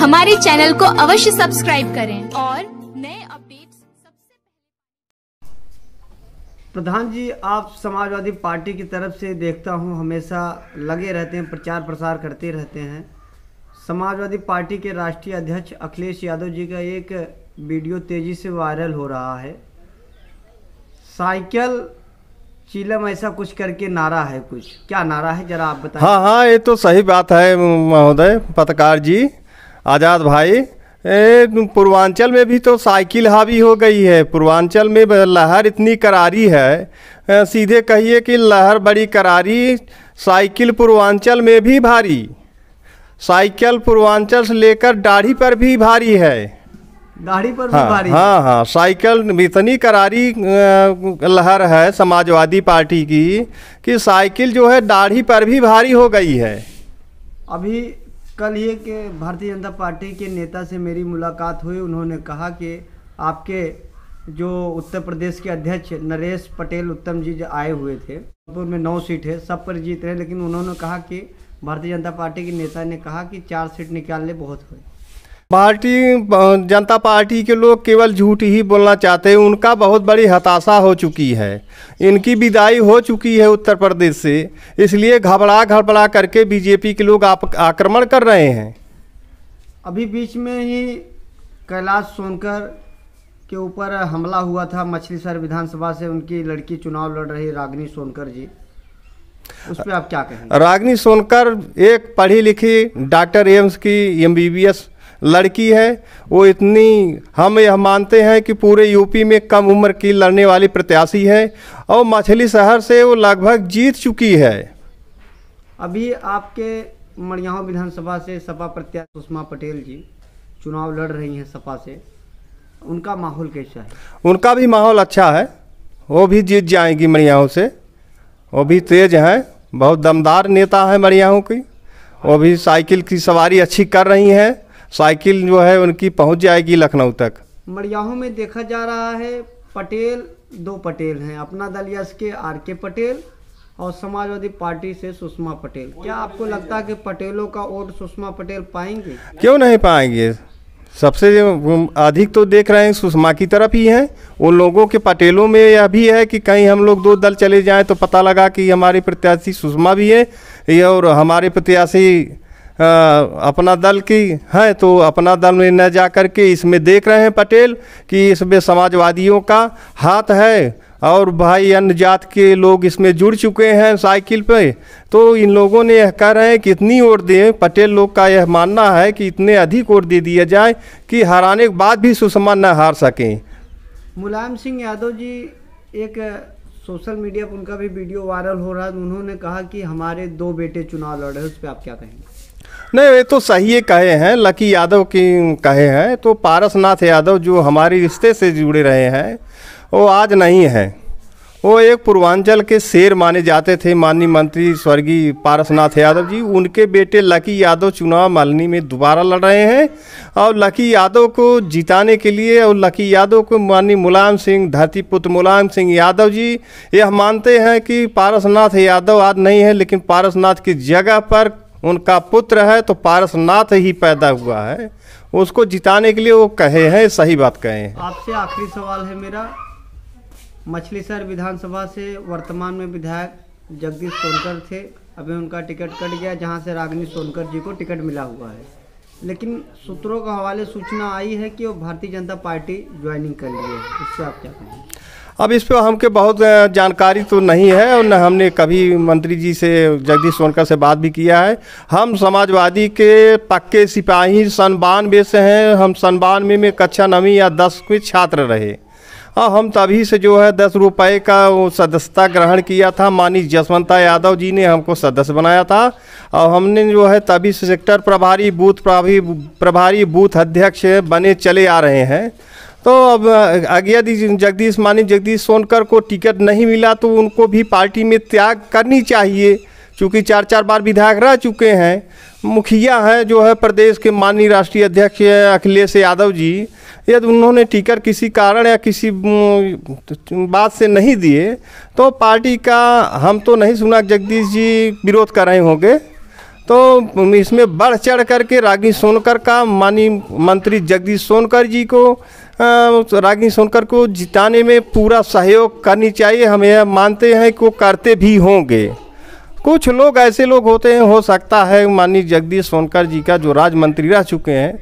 हमारे चैनल को अवश्य सब्सक्राइब करें और नए अपडेट्स सबसे प्रधान जी आप समाजवादी पार्टी की तरफ से देखता हूं हमेशा लगे रहते हैं प्रचार प्रसार करते रहते हैं समाजवादी पार्टी के राष्ट्रीय अध्यक्ष अखिलेश यादव जी का एक वीडियो तेज़ी से वायरल हो रहा है साइकिल चीलम ऐसा कुछ करके नारा है कुछ क्या नारा है जरा आप बताएं हाँ हाँ ये तो सही बात है महोदय पत्रकार जी आज़ाद भाई पूर्वांचल में भी तो साइकिल हावी हो गई है पूर्वांचल में लहर इतनी करारी है सीधे कहिए कि लहर बड़ी करारी साइकिल पूर्वांचल में भी भारी साइकिल पूर्वांचल से लेकर दाढ़ी पर भी भारी है दाढ़ी पर हाँ, भी भारी हाँ हाँ साइकिल इतनी करारी लहर है समाजवादी पार्टी की कि साइकिल जो है दाढ़ी पर भी भारी हो गई है अभी कल ही एक भारतीय जनता पार्टी के नेता से मेरी मुलाकात हुई उन्होंने कहा कि आपके जो उत्तर प्रदेश के अध्यक्ष नरेश पटेल उत्तम जी जो आए हुए थे जौनपुर में नौ सीट है सब पर जीत रहे लेकिन उन्होंने कहा कि भारतीय जनता पार्टी के नेता ने कहा कि चार सीट निकालने बहुत हुए पार्टी जनता पार्टी के लोग केवल झूठ ही बोलना चाहते हैं उनका बहुत बड़ी हताशा हो चुकी है इनकी विदाई हो चुकी है उत्तर प्रदेश से इसलिए घबरा घबरा करके बीजेपी के लोग आप आक्रमण कर रहे हैं अभी बीच में ही कैलाश सोनकर के ऊपर हमला हुआ था मछलीसर विधानसभा से उनकी लड़की चुनाव लड़ रही रागनी सोनकर जी उस पर आप क्या कहें रागनी सोनकर एक पढ़ी लिखी डॉक्टर एम्स की एम लड़की है वो इतनी हम यह मानते हैं कि पूरे यूपी में कम उम्र की लड़ने वाली प्रत्याशी है और मछली शहर से वो लगभग जीत चुकी है अभी आपके मड़ियाह विधानसभा से सपा प्रत्याशी सुषमा पटेल जी चुनाव लड़ रही हैं सपा से उनका माहौल कैसा है उनका भी माहौल अच्छा है वो भी जीत जाएंगी मड़ियाहों से वो भी तेज हैं बहुत दमदार नेता हैं मड़ियाहों की वो भी साइकिल की सवारी अच्छी कर रही हैं साइकिल जो है उनकी पहुंच जाएगी लखनऊ तक मरियाहों में देखा जा रहा है पटेल दो पटेल हैं अपना दल के आर के पटेल और समाजवादी पार्टी से सुषमा पटेल क्या आपको लगता है कि पटेलों का वोट सुषमा पटेल पाएंगे क्यों नहीं पाएंगे सबसे अधिक तो देख रहे हैं सुषमा की तरफ ही हैं उन लोगों के पटेलों में यह भी है कि कहीं हम लोग दो दल चले जाएं तो पता लगा कि हमारे प्रत्याशी सुषमा भी है और हमारे प्रत्याशी अपना दल की हैं तो अपना दल में न जा कर के इसमें देख रहे हैं पटेल कि इसमें समाजवादियों का हाथ है और भाई अन्य जात के लोग इसमें जुड़ चुके हैं साइकिल पे तो इन लोगों ने यह कह रहे हैं कि इतनी वोट दें पटेल लोग का यह मानना है कि इतने अधिक वोट दे दिया जाए कि हराने के बाद भी सुषमा न हार सकें मुलायम सिंह यादव जी एक सोशल मीडिया पर उनका भी वीडियो वायरल हो रहा है उन्होंने कहा कि हमारे दो बेटे चुनाव लड़ रहे हैं उस पर आप क्या कहेंगे नहीं वे तो सही कहे हैं लकी यादव की कहे हैं तो पारसनाथ यादव जो हमारे रिश्ते से जुड़े रहे हैं वो आज नहीं हैं वो एक पूर्वांचल के शेर माने जाते थे माननीय मंत्री स्वर्गीय पारसनाथ यादव जी उनके बेटे लकी यादव चुनाव मालनी में दोबारा लड़ रहे हैं और लकी यादव को जिताने के लिए और लकी यादव को माननीय मुलायम सिंह धरती पुत्र मुलायम सिंह यादव जी यह मानते हैं कि पारसनाथ यादव आज नहीं है लेकिन पारसनाथ की जगह पर उनका पुत्र है तो पारसनाथ ही पैदा हुआ है उसको जिताने के लिए वो कहे हैं सही बात कहे हैं आपसे आखिरी सवाल है मेरा मछली सर विधानसभा से वर्तमान में विधायक जगदीश सोनकर थे अभी उनका टिकट कट गया जहां से रागनी सोनकर जी को टिकट मिला हुआ है लेकिन सूत्रों के हवाले सूचना आई है कि वो भारतीय जनता पार्टी ज्वाइनिंग कर लिए इससे आप क्या कहेंगे अब इस पर हमके बहुत जानकारी तो नहीं है और न हमने कभी मंत्री जी से जगदीश सोनकर से बात भी किया है हम समाजवादी के पक्के सिपाही सन बानवे से हैं हम सन बानवे में कक्षा नवी या दस के छात्र रहे और हाँ, हम तभी से जो है दस रुपये का सदस्यता ग्रहण किया था मानी जसवंता यादव जी ने हमको सदस्य बनाया था और हमने जो है तभी से सेक्टर प्रभारी बूथ प्रभारी प्रभारी बूथ अध्यक्ष बने चले आ रहे हैं तो अब यदि जगदीश मानी जगदीश सोनकर को टिकट नहीं मिला तो उनको भी पार्टी में त्याग करनी चाहिए चूँकि चार चार बार विधायक रह चुके हैं मुखिया हैं जो है प्रदेश के माननीय राष्ट्रीय अध्यक्ष अखिलेश यादव जी यदि उन्होंने टिकट किसी कारण या किसी बात से नहीं दिए तो पार्टी का हम तो नहीं सुना जगदीश जी विरोध कर रहे होंगे तो इसमें बढ़ चढ़ करके रागी सोनकर का माननीय मंत्री जगदीश सोनकर जी को रागी सोनकर को जिताने में पूरा सहयोग करनी चाहिए हम यह मानते हैं कि वो करते भी होंगे कुछ लोग ऐसे लोग होते हैं हो सकता है माननीय जगदीश सोनकर जी का जो राज्य मंत्री रह चुके हैं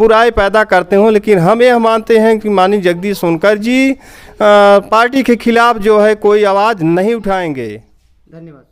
बुराई पैदा करते हों लेकिन हम यह मानते हैं कि मानी जगदीश सोनकर जी पार्टी के खिलाफ जो है कोई आवाज़ नहीं उठाएंगे धन्यवाद